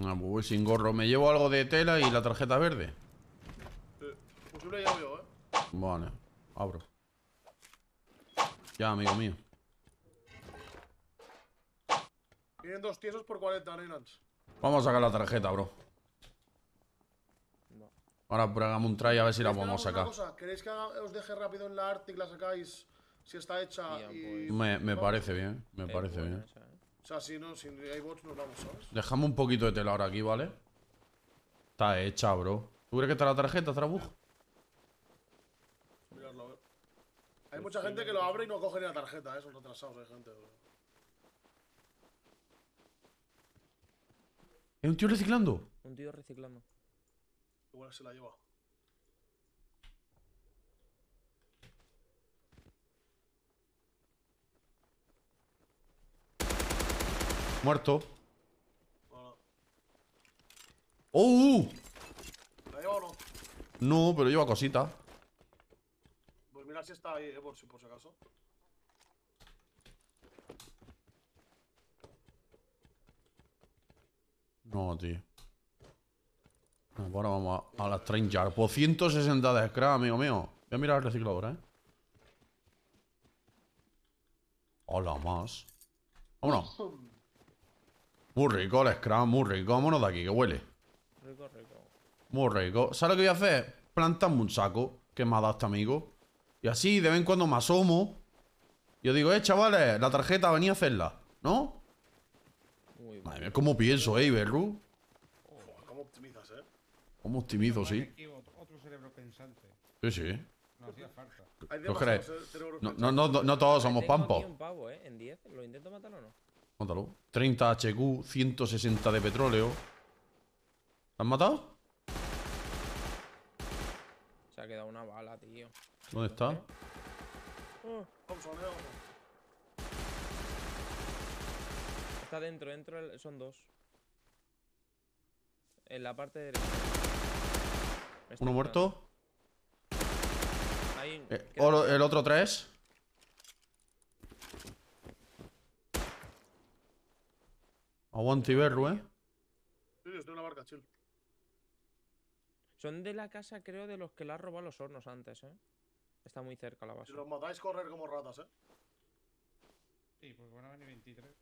Ah, pues voy sin gorro. ¿Me llevo algo de tela y la tarjeta verde? posible ya veo, ¿eh? Vale, abro. Ya, amigo mío. Tienen dos tiesos por 40, nenas. Vamos a sacar la tarjeta, bro. Ahora pues, hagamos un try a ver si la podemos sacar. ¿Queréis que os deje rápido en la Arctic, la sacáis si está hecha? Y... Pues. Me, parece bien, me parece bien. ¿eh? O sea, si no, hay bots nos vamos, ¿sabes? Dejamos un poquito de tela ahora aquí, ¿vale? Está hecha, bro. ¿Tú crees que está la tarjeta, Trabuj? Mirarlo, a ver. Hay mucha gente que lo abre y no coge ni la tarjeta, ¿eh? Son retrasados, hay gente, bro. ¿Es un tío reciclando? Un tío reciclando. Igual se la lleva. Muerto. ¡Oh! ¿La lleva o no? No, pero lleva cosita. Pues mira si está ahí, eh, por si, por si acaso. No, tío. Bueno, ahora vamos a, a las train yard. Por 160 de scrap, amigo mío. Voy a mirar el reciclador, eh. Hola, más. Vámonos. Muy rico el Scrum, muy rico. Vámonos de aquí, que huele. Rico, rico. Muy rico. ¿Sabes lo que voy a hacer? Plantarme un saco que me adapta, este amigo. Y así, de vez en cuando me asomo. Yo digo, eh, chavales, la tarjeta venía a hacerla, ¿no? Muy Madre mía, cómo pienso, eh, Iberru. cómo optimizas, eh. Cómo optimizo, sí. Otro cerebro pensante. Sí, sí. No hacía falta. Eh, no, no, no, no, todos somos pampos. Un pavo, eh, en 10. ¿Lo intento matar o no? Mátalo. 30 HQ, 160 de petróleo. ¿La han matado? Se ha quedado una bala, tío. ¿Dónde está? ¿Eh? Uh, está dentro, dentro son dos. En la parte derecha. ¿Uno muerto? Ahí, eh, el otro tres. Aguante verlo, ¿eh? Sí, es de una barca, chill. Son de la casa, creo, de los que le han robado los hornos antes, ¿eh? Está muy cerca la base. Si los matáis, correr como ratas, ¿eh? Sí, porque van a venir 23.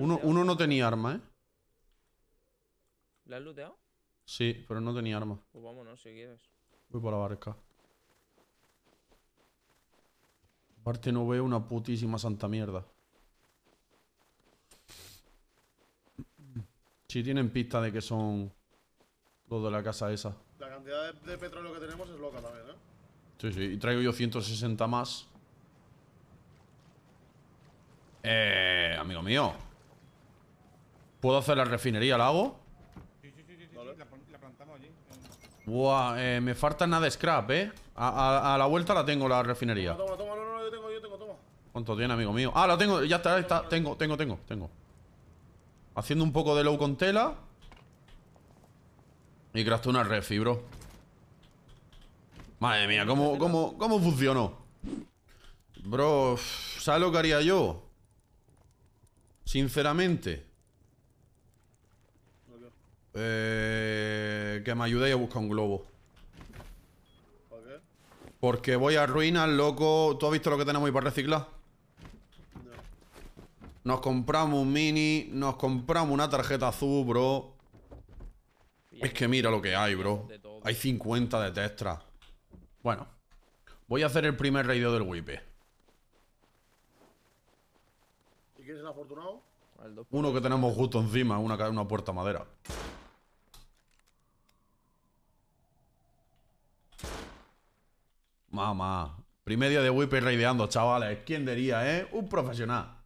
Uno, uno, no tenía arma, ¿eh? ¿La has looteado? Sí, pero no tenía arma. Pues vámonos, si quieres. Voy por la barca. Aparte no veo una putísima santa mierda. Si tienen pista de que son los de la casa esa. La cantidad de, petróleo que tenemos es loca también, ¿eh? Sí, sí. Y traigo yo 160 más. Eh, amigo mío. ¿Puedo hacer la refinería? ¿La hago? Sí, sí, sí. sí, la, plantamos allí. Buah, eh, me falta nada de scrap, ¿eh? A, la vuelta la tengo, la refinería. Toma, toma, toma. no, yo tengo, yo tengo, toma. ¿Cuánto tiene, amigo mío? Ah, la tengo. Ya está, está. Tengo, tengo, tengo, tengo. Haciendo un poco de low con tela. Y crafté una refi, bro. Madre mía, ¿cómo, cómo, funcionó? Bro, ¿sabes lo que haría yo? Sinceramente. Eh, que me ayudéis a buscar un globo. ¿Por qué? Porque voy a arruinar, loco. ¿Tú has visto lo que tenemos ahí para reciclar? Nos compramos un mini, nos compramos una tarjeta azul, bro. Es que mira lo que hay, bro. Hay 50 de textras. Bueno, voy a hacer el primer raideo del Wipe. ¿Y quién es el afortunado? Uno que tenemos justo encima, una, una puerta madera. Mamá. Primer día de Wipe raideando, chavales. ¿Quién diría, eh? Un profesional.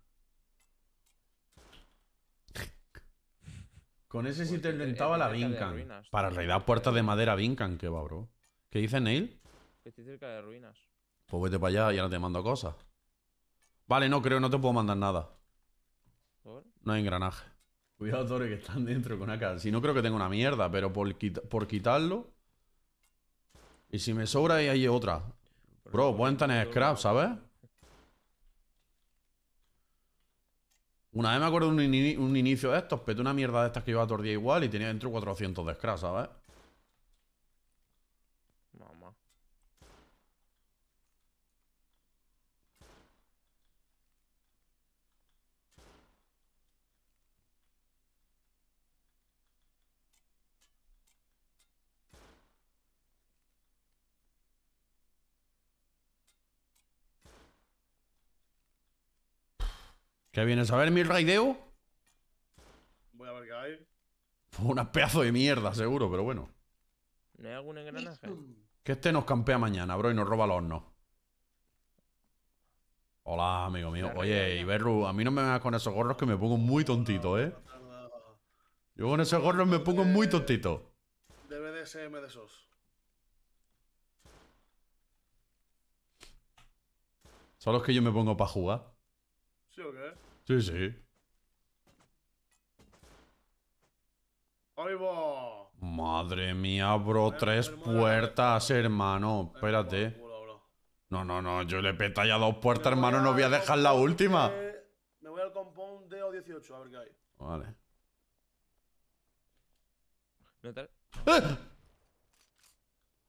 Con ese sí pues te inventaba la Vincan. Para realidad, puertas de madera Vincan, que va, bro. ¿Qué dice Neil? Que estoy cerca de ruinas. Pues vete para allá y ahora te mando cosas. Vale, no creo, no te puedo mandar nada. No hay engranaje. Cuidado, Tore, que están dentro con acá. Si no creo que tenga una mierda, pero por, por quitarlo. Y si me sobra, y hay otra. Bro, pueden tener scrap, ¿sabes? Una vez me acuerdo de un, inicio de estos, peté una mierda de estas que iba a igual y tenía dentro 400 de scratch, ¿sabes? ¿Qué vienes a ver, mi raideo? Voy a ver qué hay. Una pedazo de mierda, seguro, pero bueno. ¿No hay algún engranaje? Que este nos campea mañana, bro, y nos roba los hornos. Hola, amigo mío. Oye, Iberru, a mí no me vengas con esos gorros que me pongo muy tontito, ¿eh? Yo con esos gorros me pongo muy tontito. De BDSM de esos. Son los que yo me pongo para jugar. Sí, sí. Madre mía, bro. Tres puertas, hermano. Espérate. No, no, no. Yo le he ya dos puertas, hermano. No voy a dejar la última. Me voy al compound o 18 a ver qué hay. Vale. ¡Eh!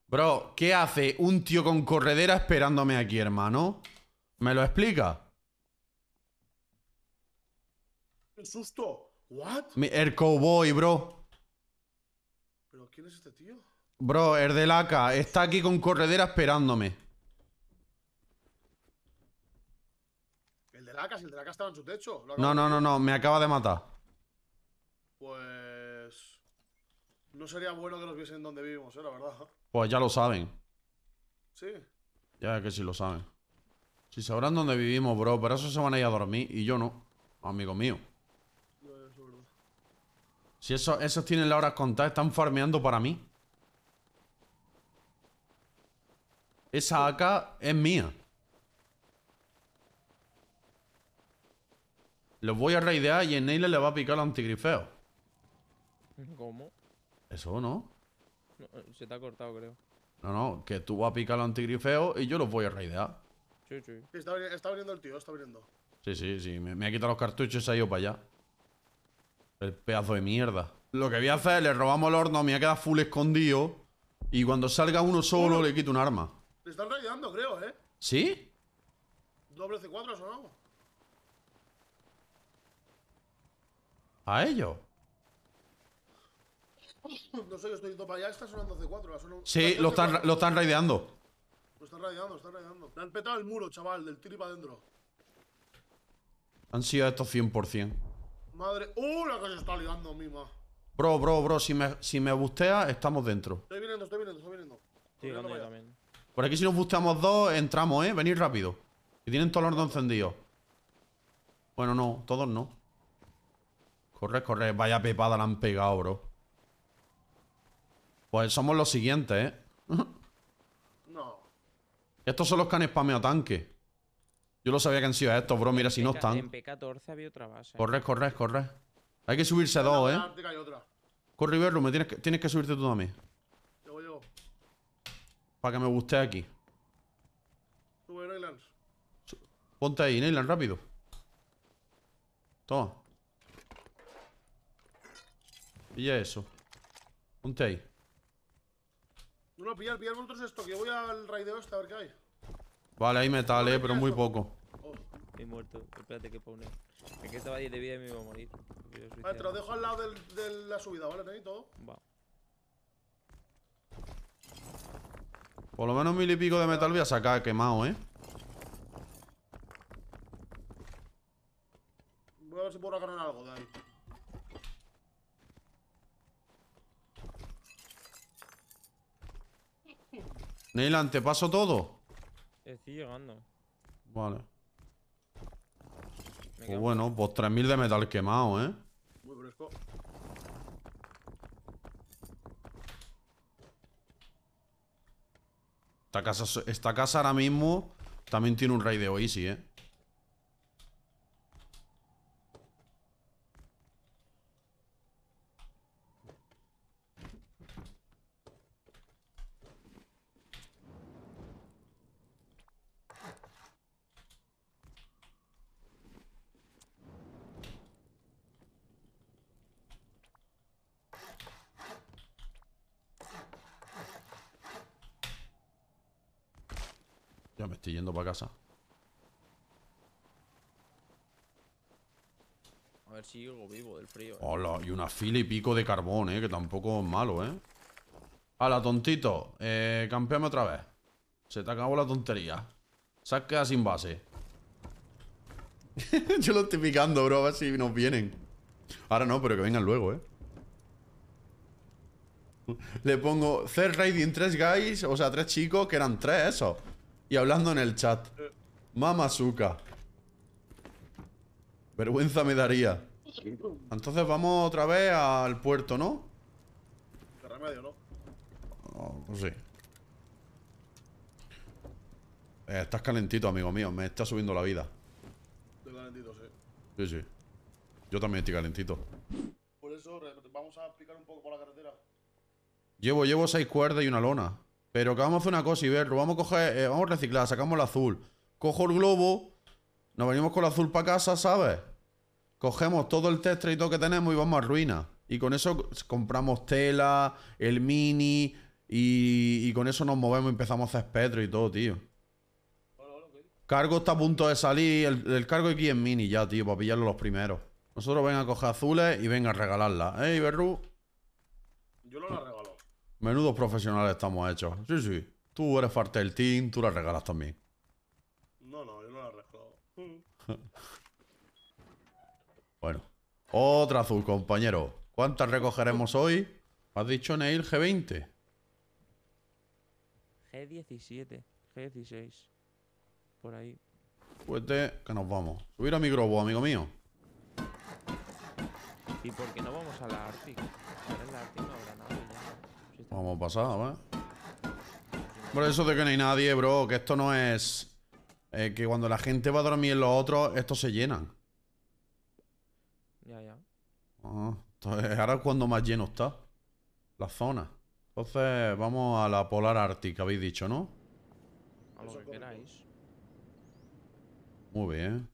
Bro, ¿qué hace un tío con corredera esperándome aquí, hermano? ¿Me lo explica? ¡Qué susto! ¿What? el cowboy, bro. ¿Pero quién es este tío? Bro, el de laca. Está aquí con corredera esperándome. El de laca, si el de laca estaba en su techo. No, no, no, no. Me acaba de matar. Pues... No sería bueno que nos viesen donde vivimos, eh, la verdad. Pues ya lo saben. Sí. Ya que sí lo saben. Si sabrán dónde vivimos, bro. Pero eso se van a ir a dormir y yo no. Amigo mío. Si esos, esos tienen la hora contada, están farmeando para mí. Esa AK es mía. Los voy a raidear y en Neyle le va a picar el antigrifeo. ¿Cómo? Eso no. Eh, se te ha cortado, creo. No, no, que tú vas a picar el antigrifeo y yo los voy a raidear. Sí, sí. está, abriendo el tío, está abriendo. Sí, sí, sí. Me, me ha quitado los cartuchos y se ha ido para allá. El pedazo de mierda. Lo que voy a hacer, le robamos el horno, me ha quedado full escondido. Y cuando salga uno solo, le quito un arma. Le están rayando, creo, ¿eh? ¿Sí? Doble C4 ha sonado. ¿A ellos? No sé, yo estoy yendo para allá, está sonando C4. Sí, lo están, lo están raideando. Lo están raideando, están raideando. han petado el muro, chaval, del tiro y para adentro. Han sido estos 100%. Madre. ¡Uh! La que se está mí, más. Bro, bro, bro, si me, si me bustea, estamos dentro. Estoy viniendo, estoy viniendo, estoy viniendo. también. Por aquí si nos busteamos dos, entramos, ¿eh? Venid rápido. Y tienen todos los dos encendidos. Bueno, no, todos no. Corre, corre. Vaya pepada la han pegado, bro. Pues somos los siguientes, ¿eh? no. Estos son los que han spameado tanque. Yo lo sabía que han sido estos, bro. Mira, si no están. En P14 había otra base. Corre, corre, corre. Hay que subirse a dos, eh. Corre, verlo, me tienes que, tienes que subirte tú también. Llego, yo. Para que me guste aquí. Sube, Ponte ahí, Neyland, rápido. Toma. Pilla eso. Ponte ahí. No, no, pilla, pilla el monstruo esto, que voy al de este a ver qué hay. Vale, hay metal, eh, pero muy poco. Oh, he muerto. Espérate que pone. que quedaba 10 de vida y me iba a morir. Vale, te lo dejo al lado de la subida, ¿vale? ¿Tenéis todo? Va. Por lo menos mil y pico de metal voy a sacar quemado, ¿eh? Voy a ver si puedo agarrar algo de ahí. ¿te paso todo? Estoy llegando. Vale. Pues bueno, pues 3000 de metal quemado, ¿eh? Muy fresco. Esta casa, esta casa ahora mismo también tiene un rey de Oasis, ¿eh? Ya me estoy yendo para casa. A ver si llego vivo del frío. Eh. Hola, y una fila y pico de carbón, ¿eh? Que tampoco es malo, ¿eh? Hala, tontito. Eh, campeame otra vez. Se te acabó la tontería. Se has quedado sin base. Yo lo estoy picando, bro. A ver si nos vienen. Ahora no, pero que vengan luego, ¿eh? Le pongo Third Raiding tres guys, o sea, tres chicos, que eran tres esos y hablando en el chat. Mamazuka. Vergüenza me daría. Entonces vamos otra vez al puerto, ¿no? De remedio, ¿no? Oh, sí. Eh, estás calentito, amigo mío. Me está subiendo la vida. Estoy calentito, sí. Sí, sí. Yo también estoy calentito. Por eso vamos a explicar un poco por la carretera. Llevo, llevo seis cuerdas y una lona. Pero que vamos a hacer una cosa, Iberru, Vamos a coger. Eh, vamos a reciclar, sacamos el azul. Cojo el globo. Nos venimos con el azul para casa, ¿sabes? Cogemos todo el test y todo que tenemos y vamos a ruina. Y con eso compramos tela, el mini. Y, con eso nos movemos y empezamos a hacer espectro y todo, tío. Cargo está a punto de salir. El, cargo aquí es mini ya, tío, para pillarlo los primeros. Nosotros venga a coger azules y venga a regalarla. ¿Eh, Iberru? Yo lo la Menudos profesionales estamos hechos. Sí, sí. Tú eres parte del team, tú la regalas también. No, no, yo no la regalo. Mm. bueno. Otra azul, compañero. ¿Cuántas recogeremos hoy? has dicho Neil G20? G17, G16. Por ahí. Pues que nos vamos. Subir a mi globo, amigo mío. ¿Y por qué no vamos a la Arctic? ¿A la Arctic? Vamos a pasar, Por eso de que no hay nadie, bro. Que esto no es... Eh, que cuando la gente va a dormir en los otros, estos se llenan. Ya, ya. Ah, entonces, ahora es cuando más lleno está. La zona. Entonces, vamos a la polar ártica, habéis dicho, ¿no? A lo que queráis. Muy bien.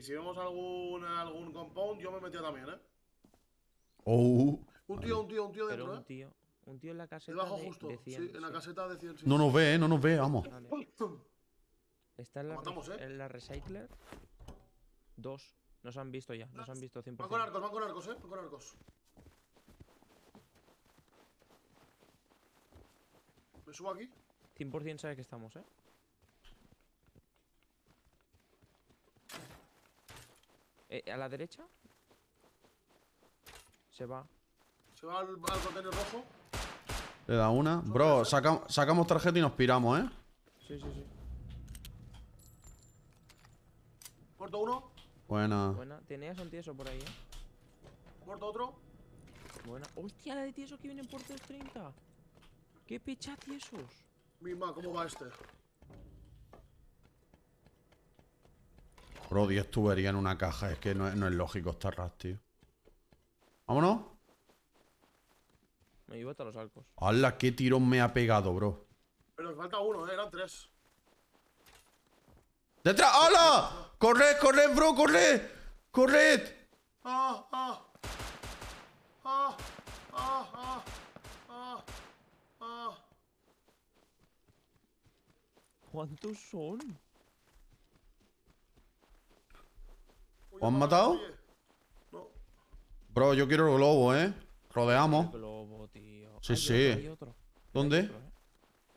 Y si vemos algún, algún compound, yo me metía también, ¿eh? Oh. Un tío, un tío, un tío dentro, un tío, ¿eh? Un tío en la caseta. de, justo. 100, en la caseta de 100. Sí. No nos ve, ¿eh? No nos ve, vamos. Está en la, ¿eh? la Recycler. Dos. Nos han visto ya, nos han visto 100%. Van con arcos, van con arcos, eh. con arcos. Me subo aquí. 100% sabe que estamos, eh. Eh, ¿A la derecha? Se va. Se va al, al rojo. Le da una. Bro, ¿eh? sacamos tarjeta y nos piramos, ¿eh? Sí, sí, sí. Muerto uno. Buena. Buena. Tenías un tieso por ahí, ¿eh? Muerto otro. Buena. Hostia, la de tiesos que vienen por 30 ¿Qué pecha tiesos? Mima, ¿cómo va este? Bro, 10 tuberías en una caja. Es que no es, lógico estar ras, tío. Vámonos. Me iba hasta los arcos. ¡Hala! ¡Qué tirón me ha pegado, bro! Pero falta uno, eh, eran tres. ¡Detrás! ¡Hala! ¡Corred, corred, bro! ¡Corred! ¡Corred! Ah, ah. Ah, ¡Ah, cuántos son? ¿O han matado? No. Bro, yo quiero el globo, ¿eh? Rodeamos. El tío. Sí, sí. Otro, ¿Dónde? ¿eh?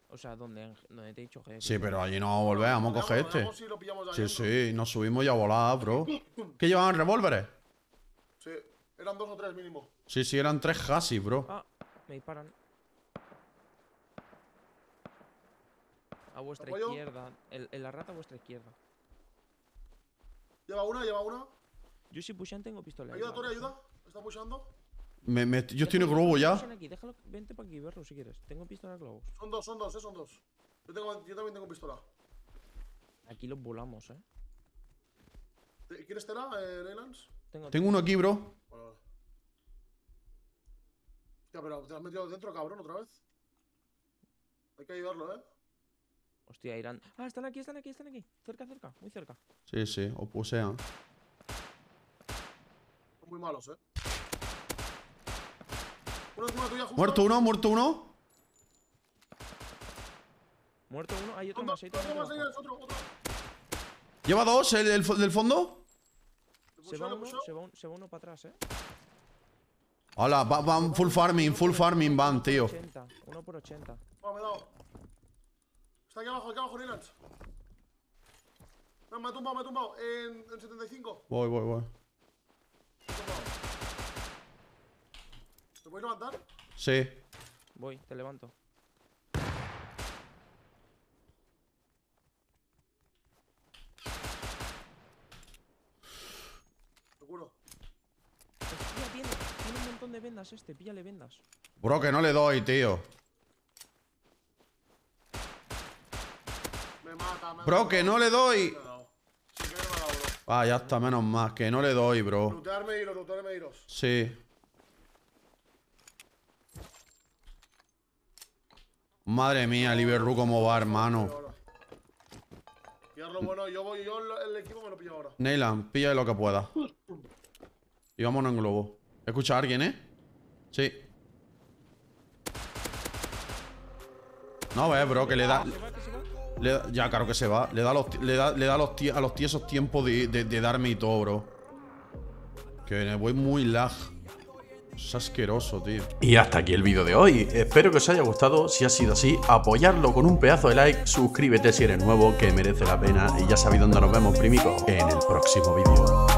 O sea, ¿dónde? te he dicho que... Sí, pero allí no vamos a coger este. sí, sí, nos subimos y a volar, bro. ¿Qué llevaban revólveres? Sí, eran dos o tres mínimo. Sí, sí, eran tres hasis, bro. Ah, me disparan. A vuestra izquierda. El, el, la rata a vuestra izquierda. Lleva una, lleva una. Yo si pushan tengo pistola. Ayuda, eh, Tori, ayuda. Está pushando. Me, me, yo estoy en globo ya. déjalo, vente para aquí, verlo si quieres. Tengo pistola Globo. Son dos, son dos, eh, son dos. Yo, también tengo pistola. Aquí los volamos, eh. eh ¿Quieres tela, eh, Leylands? Tengo, uno aquí, bro. vale. Ya, pero te has metido dentro, cabrón, otra vez. Hay que ayudarlo, eh. Hostia, irán. Ah, están aquí, están aquí, están aquí. Cerca, cerca, muy cerca. Sí, sí, o pusea. Son muy malos, eh. Muerto uno, muerto uno. Muerto uno, hay otro más, hay otro, otro, Lleva dos, el, del fondo. Se va, uno, para atrás, eh. Hola, van full farming, full farming van, tío. 80, uno por 80. Oh, me he Está aquí abajo, aquí abajo, Nilans. me ha tumbado, me ha tumbado. En, 75. Voy, voy, voy. ¿Te puedes levantar? Sí. Voy, te levanto. Seguro. curo. tiene, tiene un montón de vendas este, píllale vendas. Bro, que no le doy, tío. Bro, que no le doy. Ah, ya está, menos más. Que no le doy, bro. Sí. Madre mía, Liberru cómo va, hermano. Neylan lo Neyland, pilla lo que pueda. Y vámonos en globo. Escucha a alguien, ¿eh? Sí. No ves, bro, que le da ya, claro que se va. Le da, le da los a los tiesos tiempo de, darme y todo, bro. Que me voy muy lag. Es asqueroso, tío. Y hasta aquí el vídeo de hoy. Espero que os haya gustado. Si ha sido así, apoyarlo con un pedazo de like. Suscríbete si eres nuevo, que merece la pena. Y ya sabéis dónde nos vemos, primico, en el próximo vídeo.